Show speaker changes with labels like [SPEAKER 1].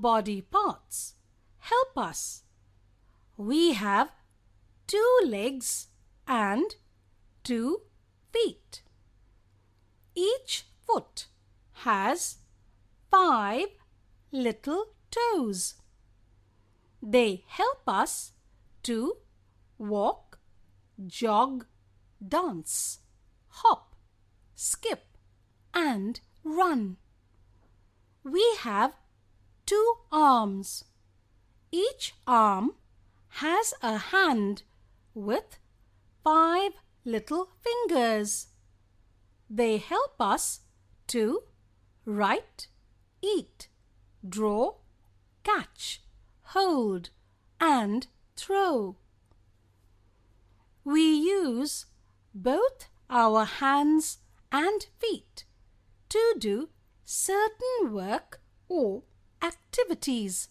[SPEAKER 1] body parts. Help us. We have two legs and two feet. Each foot has five little toes. They help us to walk, jog, dance, hop, skip, and run. We have two arms. Each arm has a hand with five little fingers. They help us to write, eat, draw, catch, hold, and throw. We use both our hands and feet to do certain work or activities